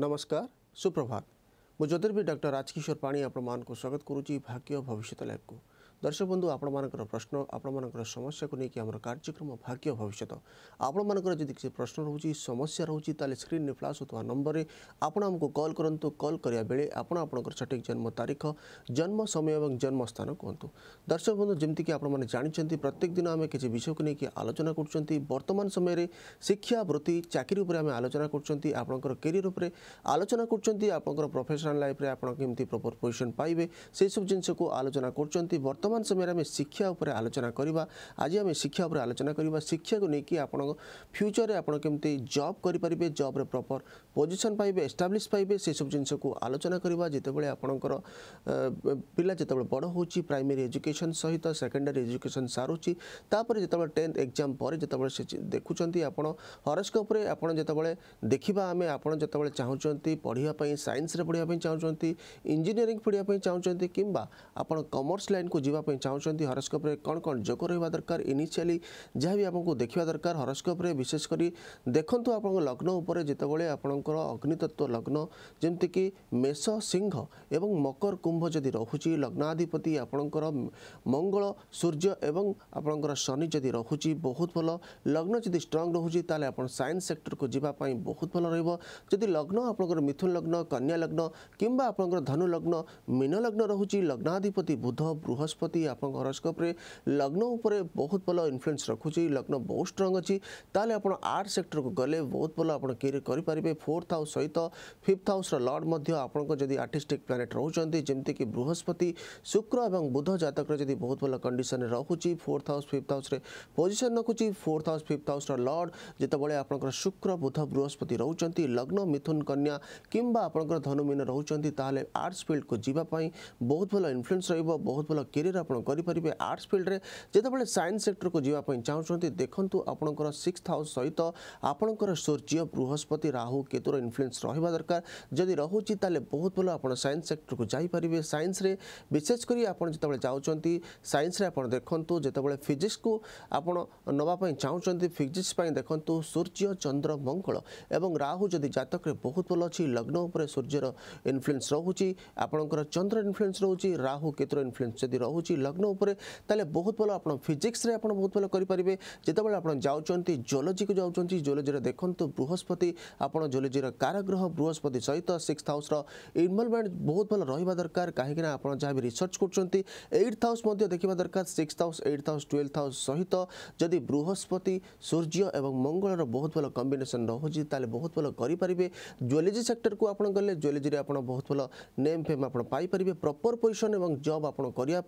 नमस्कार सुप्रभात मुझ ज्योतिर्वी डॉक्टर राजकिशोर पाणी आप स्वागत करुच्ची भाग्य भविष्य लाइफ को দর্শক বন্ধু আপনার প্রশ্ন আপনার সমস্যাকে নিয়ে আমার কার্যক্রম ভাগ্য ভবিষ্যৎ আপনার যদি কিছু প্রশ্ন রয়েছে সমস্যা রয়েছে তাহলে স্ক্রিনে ফ্লাশ হওয়া নম্বরে আপনার আমি কল করতু কল করা বেড়ে আপনার আপনার সঠিক জন্ম তারিখ জন্ম সময় এবং জন্মস্থান কুহতু দর্শক বন্ধু যেমিকি আপনার জাঁচান প্রত্যেক দিন আমি কিছু বিষয় নিয়ে আলোচনা করছেন বর্তমান সময়ের শিক্ষা বৃত্তি চাকরি উপরে আমি আলোচনা করছেন আপনার কেরিয়ার উপরে আলোচনা করছেন আপনার প্রফেসনাল লাইফে আপনার কমিটি প্রপর পজিশন পাইবে সেইসব জিনিসকে আলোচনা করছেন বর্তমান ବର୍ତ୍ତମାନ ସମୟରେ ଆମେ ଶିକ୍ଷା ଉପରେ ଆଲୋଚନା କରିବା ଆଜି ଆମେ ଶିକ୍ଷା ଉପରେ ଆଲୋଚନା କରିବା ଶିକ୍ଷାକୁ ନେଇକି ଆପଣଙ୍କ ଫ୍ୟୁଚରରେ ଆପଣ କେମିତି ଜବ୍ କରିପାରିବେ ଜବ୍ରେ ପ୍ରପର୍ ପୋଜିସନ୍ ପାଇବେ ଏଷ୍ଟାବ୍ଲିଶ୍ ପାଇବେ ସେସବୁ ଜିନିଷକୁ ଆଲୋଚନା କରିବା ଯେତେବେଳେ ଆପଣଙ୍କର ପିଲା ଯେତେବେଳେ ବଡ଼ ହେଉଛି ପ୍ରାଇମେରୀ ଏଜୁକେସନ୍ ସହିତ ସେକେଣ୍ଡାରୀ ଏଜୁକେସନ୍ ସାରୁଛି ତାପରେ ଯେତେବେଳେ ଟେନ୍ଥ ଏକ୍ଜାମ୍ ପରେ ଯେତେବେଳେ ସେ ଦେଖୁଛନ୍ତି ଆପଣ ହରସ୍କୋପ୍ରେ ଆପଣ ଯେତେବେଳେ ଦେଖିବା ଆମେ ଆପଣ ଯେତେବେଳେ ଚାହୁଁଛନ୍ତି ପଢ଼ିବା ପାଇଁ ସାଇନ୍ସରେ ପଢ଼ିବା ପାଇଁ ଚାହୁଁଛନ୍ତି ଇଞ୍ଜିନିୟରିଂ ପଢ଼ିବା ପାଇଁ ଚାହୁଁଛନ୍ତି କିମ୍ବା ଆପଣ କମର୍ସ ଲାଇନ୍କୁ ଯିବା ଜାଣିବା ପାଇଁ ଚାହୁଁଛନ୍ତି ହରସ୍କୋପ୍ରେ କ'ଣ କ'ଣ ଯୋଗ ରହିବା ଦରକାର ଇନିସିଆଲି ଯାହା ବି ଆପଣଙ୍କୁ ଦେଖିବା ଦରକାର ହରସ୍କୋପ୍ରେ ବିଶେଷ କରି ଦେଖନ୍ତୁ ଆପଣଙ୍କ ଲଗ୍ନ ଉପରେ ଯେତେବେଳେ ଆପଣଙ୍କର ଅଗ୍ନିତତ୍ତ୍ୱ ଲଗ୍ନ ଯେମିତିକି ମେଷ ସିଂହ ଏବଂ ମକର କୁମ୍ଭ ଯଦି ରହୁଛି ଲଗ୍ନାଧିପତି ଆପଣଙ୍କର ମଙ୍ଗଳ ସୂର୍ଯ୍ୟ ଏବଂ ଆପଣଙ୍କର ଶନି ଯଦି ରହୁଛି ବହୁତ ଭଲ ଲଗ୍ନ ଯଦି ଷ୍ଟ୍ରଙ୍ଗ ରହୁଛି ତାହେଲେ ଆପଣ ସାଇନ୍ସ ସେକ୍ଟରକୁ ଯିବା ପାଇଁ ବହୁତ ଭଲ ରହିବ ଯଦି ଲଗ୍ନ ଆପଣଙ୍କର ମିଥୁନ ଲଗ୍ନ କନ୍ୟା ଲଗ୍ନ କିମ୍ବା ଆପଣଙ୍କର ଧନୁ ଲଗ୍ନ ମୀନ ଲଗ୍ନ ରହୁଛି ଲଗ୍ନାଧିପତି ବୁଧ ବୃହସ୍ପତି প্রতি আপনার হরস্কোপে লগ্ন উপরে বহুত ভাল ইনফ্লুয়েন্স রাখুছি লগ্ন বহু স্ট্রং অছি তাহলে আপনার আর্ট সেক্টরক গেলে বহুত ভাল আপনার কেরিয়ার করে ফোর্থ হাউস সহিত ফিফ্থ হাউসর লর্ড মধ্য আপনার যদি আর্টিস্টিক প্ল্যানেট রোচান যেমিতিকি বৃহস্পতি শুক্র এবং বুধ জাতকর যদি বহুত ভাল কন্ডিশন রহুচি ফোর্থ হাউস ফিফ্থ হাউসে পজিশন রাখুছি ফোর্থ হাউস ফিফ্থ হাউসর লর্ড যেতবে আপনার শুক্র বুধ বৃহস্পতি রোচান লগ্ন মিথুন কন্যা কিংবা আপনার ধনুমীন রোচান তাহলে আর্টস ফিল্ড কু যা बहुत भल इनफ्लुएंस रोहत भल कैरियर ବିଷୟରେ ଆପଣ କରିପାରିବେ ଆର୍ଟସ୍ ଫିଲ୍ଡରେ ଯେତେବେଳେ ସାଇନ୍ସ ସେକ୍ଟରକୁ ଯିବା ପାଇଁ ଚାହୁଁଛନ୍ତି ଦେଖନ୍ତୁ ଆପଣଙ୍କର ସିକ୍ସ ହାଉସ୍ ସହିତ ଆପଣଙ୍କର ସୂର୍ଯ୍ୟ ବୃହସ୍ପତି ରାହୁ କେତୁର ଇନଫ୍ଲୁଏନ୍ସ ରହିବା ଦରକାର ଯଦି ରହୁଛି ତାହେଲେ ବହୁତ ଭଲ ଆପଣ ସାଇନ୍ସ ସେକ୍ଟରକୁ ଯାଇପାରିବେ ସାଇନ୍ସରେ ବିଶେଷ କରି ଆପଣ ଯେତେବେଳେ ଯାଉଛନ୍ତି ସାଇନ୍ସରେ ଆପଣ ଦେଖନ୍ତୁ ଯେତେବେଳେ ଫିଜିକ୍ସକୁ ଆପଣ ନେବା ପାଇଁ ଚାହୁଁଛନ୍ତି ଫିଜିକ୍ସ ପାଇଁ ଦେଖନ୍ତୁ ସୂର୍ଯ୍ୟ ଚନ୍ଦ୍ର ମଙ୍ଗଳ ଏବଂ ରାହୁ ଯଦି ଜାତକରେ ବହୁତ ଭଲ ଅଛି ଲଗ୍ନ ଉପରେ ସୂର୍ଯ୍ୟର ଇନଫ୍ଲୁଏନ୍ସ ରହୁଛି ଆପଣଙ୍କର ଚନ୍ଦ୍ର ଇନଫ୍ଲୁଏନ୍ସ ରହୁଛି ରାହୁ କେତୁର ଇନଫ୍ଲୁଏନ୍ସ ଯଦି ରହୁଛି রয়েছে লগ্ন উপরে তাহলে বহুত ভালো আপনার ফিজিক্সরে আপনার বহুত ভালো করে যেতবে আপনার যাচ্ছেন জোলোজিকে যাচ্ছেন জোলোজির দেখুন বৃহস্পতি আপনার জোলোজির কারগ্রহ বৃহস্পতি সহিত সিক্সথ হাউসর ইনভলভমেন্ট বহুত ভালো রহবা দরকার কিনা আপনার যা রিসর্চ করছেন এইট হাউস দেখা দরকার sixth house eight house twelve house সহিত যদি বৃহস্পতি সূর্য এবং মঙ্গলর বহুত ভালো কম্বিনেসন রয়েছে তাহলে বহুত ভালো করে জুয়েলেজি সেক্টরকু আপনার গেলে জুয়েলেজি আপনার বহুত ভালো নেম ফেম আপনার পাইপারে প্রপর পজিশন এবং জব আপনার করা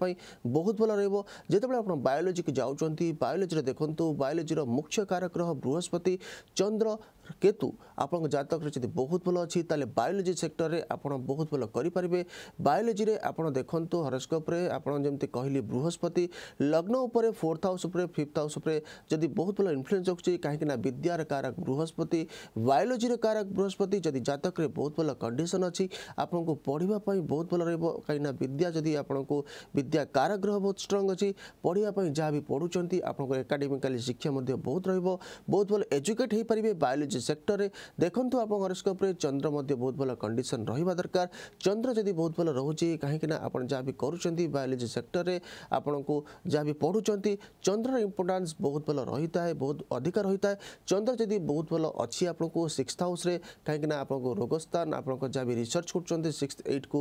ବହୁତ ଭଲ ରହିବ ଯେତେବେଳେ ଆପଣ ବାୟୋଲୋଜିକୁ ଯାଉଛନ୍ତି ବାୟୋଲୋଜିରେ ଦେଖନ୍ତୁ ବାୟୋଲୋଜିର ମୁଖ୍ୟ କାରକ ଗ୍ରହ ବୃହସ୍ପତି ଚନ୍ଦ୍ର କେତୁ ଆପଣଙ୍କ ଜାତକ ଯଦି ବହୁତ ଭଲ ଅଛି ତାହେଲେ ବାୟୋଲୋଜି ସେକ୍ଟରରେ ଆପଣ ବହୁତ ଭଲ କରିପାରିବେ ବାୟୋଲୋଜିରେ ଆପଣ ଦେଖନ୍ତୁ ହରସ୍କୋପରେ ଆପଣ ଯେମିତି କହିଲି ବୃହସ୍ପତି ଲଗ୍ନ ଉପରେ ଫୋର୍ଥ ହାଉସ୍ ଉପରେ ଫିଫ୍ଥ ହାଉସ୍ ଉପରେ ଯଦି ବହୁତ ଭଲ ଇନଫ୍ଲୁଏନ୍ସ ରଖୁଛି କାହିଁକିନା ବିଦ୍ୟାର କାରକ ବୃହସ୍ପତି ବାୟୋଲୋଜିର କାରକ ବୃହସ୍ପତି ଯଦି ଜାତକରେ ବହୁତ ଭଲ କଣ୍ଡିସନ୍ ଅଛି ଆପଣଙ୍କୁ ପଢ଼ିବା ପାଇଁ ବହୁତ ଭଲ ରହିବ କାହିଁକିନା ବିଦ୍ୟା ଯଦି ଆପଣଙ୍କୁ ବିଦ୍ୟା କାରକ ଗ୍ରହ ବହୁତ ଷ୍ଟ୍ରଙ୍ଗ ଅଛି ପଢ଼ିବା ପାଇଁ ଯାହା ବି ପଢ଼ୁଛନ୍ତି ଆପଣଙ୍କର ଏକାଡେମିକାଲି ଶିକ୍ଷା ମଧ୍ୟ ବହୁତ ରହିବ ବହୁତ ଭଲ ଏଜୁକେଟ୍ ହୋଇପାରିବେ ବାୟୋଲୋଜି ରହିଛି ସେକ୍ଟରରେ ଦେଖନ୍ତୁ ଆପଣ ହରସ୍କୋପ୍ରେ ଚନ୍ଦ୍ର ମଧ୍ୟ ବହୁତ ଭଲ କଣ୍ଡିସନ୍ ରହିବା ଦରକାର ଚନ୍ଦ୍ର ଯଦି ବହୁତ ଭଲ ରହୁଛି କାହିଁକିନା ଆପଣ ଯାହା ବି କରୁଛନ୍ତି ବାୟୋଲୋଜି ସେକ୍ଟରରେ ଆପଣଙ୍କୁ ଯାହା ବି ପଢ଼ୁଛନ୍ତି ଚନ୍ଦ୍ରର ଇମ୍ପୋର୍ଟାନ୍ସ ବହୁତ ଭଲ ରହିଥାଏ ବହୁତ ଅଧିକା ରହିଥାଏ ଚନ୍ଦ୍ର ଯଦି ବହୁତ ଭଲ ଅଛି ଆପଣଙ୍କୁ ସିକ୍ସଥ ହାଉସ୍ରେ କାହିଁକିନା ଆପଣଙ୍କୁ ରୋଗସ୍ଥାନ ଆପଣଙ୍କ ଯାହା ବି ରିସର୍ଚ୍ଚ କରୁଛନ୍ତି ସିକ୍ସ ଏଇଟ୍କୁ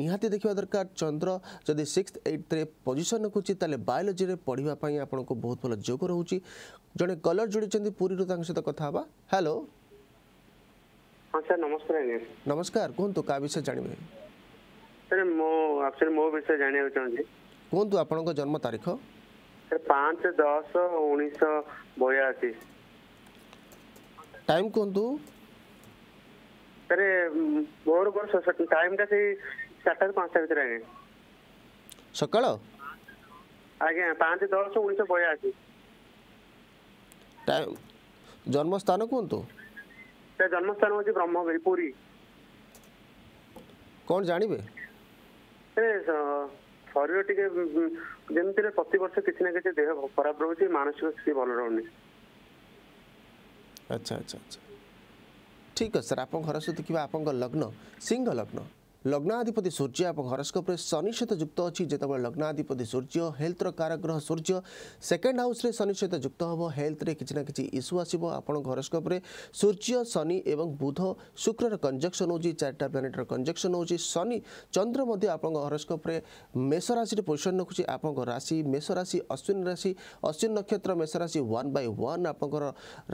ନିହାତି ଦେଖିବା ଦରକାର ଚନ୍ଦ୍ର ଯଦି ସିକ୍ସ ଏଇଟ୍ରେ ପୋଜିସନ୍ ରଖୁଛି ତାହେଲେ ବାୟୋଲୋଜିରେ ପଢ଼ିବା ପାଇଁ ଆପଣଙ୍କୁ ବହୁତ ଭଲ ଯୋଗ ରହୁଛି ଜଣେ କଲର୍ ଯୋଡ଼ିଛନ୍ତି ପୁରୀରୁ ତାଙ୍କ ସହିତ କଥା ହେବା ହ୍ୟାଲୋ ହଁ ସାର୍ ନମସ୍କାର ଆଜ୍ଞା ନମସ୍କାର କୁହନ୍ତୁ କାହା ବିଷୟ ଜାଣିବେ ସାର୍ ମୁଁ ଆକ୍ଚୁଆଲି ମୋ ବିଷୟ ଜାଣିବାକୁ ଚାହୁଁଛି କୁହନ୍ତୁ ଆପଣଙ୍କ ଜନ୍ମ ତାରିଖ ସାର୍ ପାଞ୍ଚ ଦଶ ଉଣେଇଶହ ବୟାଅଶୀ ଟାଇମ୍ କୁହନ୍ତୁ ସାର୍ ଭୋର ଭୋର ଟାଇମ୍ଟା ସେଇ ଚାରିଟାରୁ ପାଞ୍ଚଟା ଭିତରେ ଆଜ୍ଞା ସକାଳ ଆଜ୍ଞା ପାଞ୍ଚ ଦଶ ଉଣେଇଶହ ବୟାଅଶୀ ଜନ୍ମ ସ୍ଥାନ କୁହନ୍ତୁ ତା ଜନ୍ମସ୍ଥାନ ହେଉଛି ବ୍ରହ୍ମଗିରି ପୁରୀ କ'ଣ ଜାଣିବେ ଶରୀର ଟିକେ ଯେମିତିରେ ପ୍ରତିବର୍ଷ କିଛି ନା କିଛି ଦେହ ଖରାପ ରହୁଛି ମାନସିକ ସ୍ଥିତି ଭଲ ରହୁନି ଆଚ୍ଛା ଆଚ୍ଛା ଆଚ୍ଛା ଠିକ୍ ଅଛି ସାର୍ ଆପଣଙ୍କ ଘର ସହିତ କିମ୍ବା ଆପଣଙ୍କ ଲଗ୍ନ ସିଂହ ଲଗ୍ନ ଲଗ୍ନାଧିପତି ସୂର୍ଯ୍ୟ ଏବଂ ହରସ୍କୋପରେ ଶନି ସହିତ ଯୁକ୍ତ ଅଛି ଯେତେବେଳେ ଲଗ୍ନାଧିପତି ସୂର୍ଯ୍ୟ ହେଲ୍ଥର କାରଗ୍ରହ ସୂର୍ଯ୍ୟ ସେକେଣ୍ଡ ହାଉସ୍ରେ ଶନି ସହିତ ଯୁକ୍ତ ହେବ ହେଲ୍ଥରେ କିଛି ନା କିଛି ଇସ୍ୟୁ ଆସିବ ଆପଣଙ୍କ ହରସ୍କୋପରେ ସୂର୍ଯ୍ୟ ଶନି ଏବଂ ବୁଧ ଶୁକ୍ରର କଞ୍ଜକ୍ସନ୍ ହେଉଛି ଚାରିଟା ପ୍ଲାନେଟ୍ର କଞ୍ଜକ୍ସନ୍ ହେଉଛି ଶନି ଚନ୍ଦ୍ର ମଧ୍ୟ ଆପଣଙ୍କ ହରସ୍କୋପରେ ମେଷ ରାଶିରେ ପୋଜିସନ୍ ରଖୁଛି ଆପଣଙ୍କ ରାଶି ମେଷ ରାଶି ଅଶ୍ୱିନ ରାଶି ଅଶ୍ୱିନ ନକ୍ଷତ୍ର ମେଷ ରାଶି ୱାନ୍ ବାଇ ୱାନ୍ ଆପଣଙ୍କର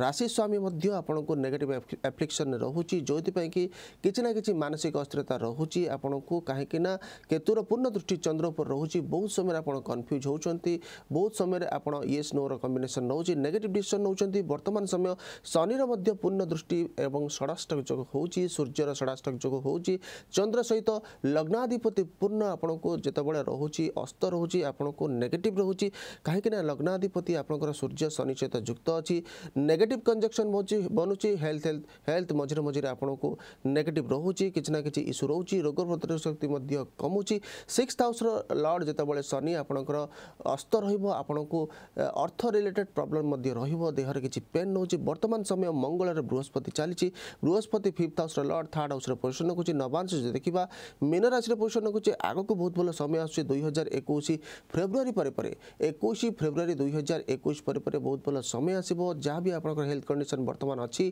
ରାଶି ସ୍ୱାମୀ ମଧ୍ୟ ଆପଣଙ୍କୁ ନେଗେଟିଭ୍ ଆପ୍ଲିକେସନ୍ ରହୁଛି ଯେଉଁଥିପାଇଁ କି କିଛି ନା କିଛି ମାନସିକ ଅସ୍ଥିରତା ରହୁଛି ରହୁଛି ଆପଣଙ୍କୁ କାହିଁକିନା କେତୁର ପୂର୍ଣ୍ଣ ଦୃଷ୍ଟି ଚନ୍ଦ୍ର ଉପରେ ରହୁଛି ବହୁତ ସମୟରେ ଆପଣ କନଫ୍ୟୁଜ୍ ହେଉଛନ୍ତି ବହୁତ ସମୟରେ ଆପଣ ୟେସ୍ ନୋର କମ୍ବିନେସନ୍ ନେଉଛି ନେଗେଟିଭ୍ ଡିସିସନ୍ ନେଉଛନ୍ତି ବର୍ତ୍ତମାନ ସମୟ ଶନିର ମଧ୍ୟ ପୂର୍ଣ୍ଣ ଦୃଷ୍ଟି ଏବଂ ଷଡ଼ାଷ୍ଟକ ଯୋଗ ହେଉଛି ସୂର୍ଯ୍ୟର ଷଡ଼ାଷ୍ଟକ ଯୋଗ ହେଉଛି ଚନ୍ଦ୍ର ସହିତ ଲଗ୍ନାଧିପତି ପୂର୍ଣ୍ଣ ଆପଣଙ୍କୁ ଯେତେବେଳେ ରହୁଛି ଅସ୍ତ ରହୁଛି ଆପଣଙ୍କୁ ନେଗେଟିଭ୍ ରହୁଛି କାହିଁକିନା ଲଗ୍ନାଧିପତି ଆପଣଙ୍କର ସୂର୍ଯ୍ୟ ଶନି ସହିତ ଯୁକ୍ତ ଅଛି ନେଗେଟିଭ୍ କଞ୍ଜକ୍ସନ୍ ବନୁଛି ହେଲ୍ଥ ହେଲ୍ଥ ହେଲ୍ଥ ମଝିରେ ମଝିରେ ଆପଣଙ୍କୁ ନେଗେଟିଭ୍ ରହୁଛି କିଛି ନା କିଛି ଇସ୍ୟୁ ରହୁଛି ରୋଗ ପ୍ରତିରୋଧ ଶକ୍ତି ମଧ୍ୟ କମୁଛି ସିକ୍ସ ହାଉସ୍ର ଲର୍ଡ଼ ଯେତେବେଳେ ଶନି ଆପଣଙ୍କର ଅସ୍ତ ରହିବ ଆପଣଙ୍କୁ ଅର୍ଥ ରିଲେଟେଡ୍ ପ୍ରୋବ୍ଲେମ୍ ମଧ୍ୟ ରହିବ ଦେହରେ କିଛି ପେନ୍ ନେଉଛି ବର୍ତ୍ତମାନ ସମୟ ମଙ୍ଗଳରେ ବୃହସ୍ପତି ଚାଲିଛି ବୃହସ୍ପତି ଫିଫ୍ଥ ହାଉସ୍ର ଲର୍ଡ଼ ଥାର୍ଡ଼ ହାଉସ୍ର ପୋଜିସନ୍ ରଖୁଛି ନବାଂଶ ଯଦି ଦେଖିବା ମୀନ ରାଶିର ପୋଜିସନ୍ ରଖୁଛି ଆଗକୁ ବହୁତ ଭଲ ସମୟ ଆସୁଛି ଦୁଇ ହଜାର ଏକୋଇଶ ଫେବୃଆରୀ ପରେ ପରେ ଏକୋଇଶ ଫେବୃଆରୀ ଦୁଇ ହଜାର ଏକୋଇଶ ପରେ ପରେ ବହୁତ ଭଲ ସମୟ ଆସିବ ଯାହା ବି ଆପଣଙ୍କର ହେଲ୍ଥ କଣ୍ଡିସନ୍ ବର୍ତ୍ତମାନ ଅଛି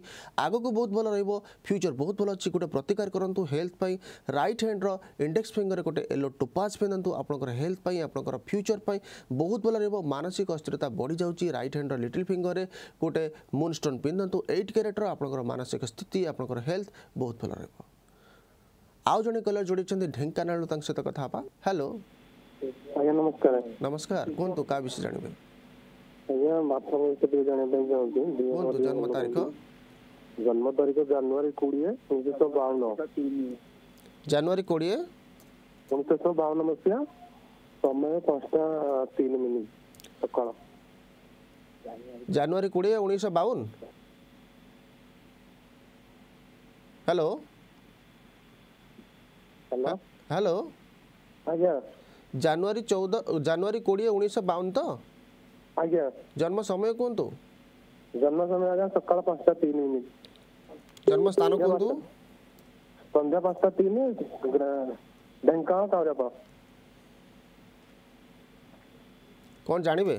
ଆଗକୁ ବହୁତ ଭଲ ରହିବ ଫ୍ୟୁଚର୍ ବହୁତ ଭଲ ଅଛି ଗୋଟେ ପ୍ରତିକାର କରନ୍ତୁ ହେଲ୍ଥ ପାଇଁ রাইট হ্যান্ডর ইন্ডেক্স ফিঙ্গরে গোটে এলো টুপাচ পিঁধু আপনার হেলথ পাই আপনার ফ্যুচর পাই বহুত ভালো রহব মানসিক অস্থিরতা বড়ি যাচ্ছে রাইট হ্যান্ডর লিটিল ফিঙ্গরে গোটে মুনস্টোন পিঁধু এইট ক্যারেটর আপনার মানসিক স্থিতি আপনার হেলথ বহুত ভালো রহব আউ জন কলর যোড়িছেন ঢেঙ্কানাল তাঙ্ক সহ কথা হবা হ্যালো আজ্ঞা নমস্কার নমস্কার কুহতু কা বিষয়ে জানবে ଆଜ୍ଞା ବାପା ବିଷୟରେ ଜାଣିବା ପାଇଁ ଚାହୁଁଛି ଜନ୍ମ ତାରିଖ ଜନ୍ମ ତାରିଖ ଜାନୁଆରୀ କୋଡ଼ିଏ ଉଣେଇଶହ ବାଉନ ଜାନୁଆରୀ କୋଡ଼ିଏ ଉଣେଇଶହ ବାଉନ ମସିହା ସମୟ ପାଞ୍ଚଟା ତିନି ମିନିଟ୍ ସକାଳ ଜାନୁଆରୀ କୋଡ଼ିଏ ଉଣେଇଶହ ବାଉନ ହ୍ୟାଲୋ ହ୍ୟାଲୋ ଆଜ୍ଞା ଜାନୁଆରୀ ଚଉଦ ଜାନୁଆରୀ କୋଡ଼ିଏ ଉଣେଇଶହ ବାଉନ ତ ଆଜ୍ଞା ଜନ୍ମ ସମୟ କୁହନ୍ତୁ ଜନ୍ମ ସମୟ ଆଜ୍ଞା ସକାଳ ପାଞ୍ଚଟା ତିନି ମିନିଟ୍ ଜନ୍ମ ସ୍ଥାନ କୁହନ୍ତୁ संध्या पांचटा तीन ढेकाना तावरे पा कौन जानिबे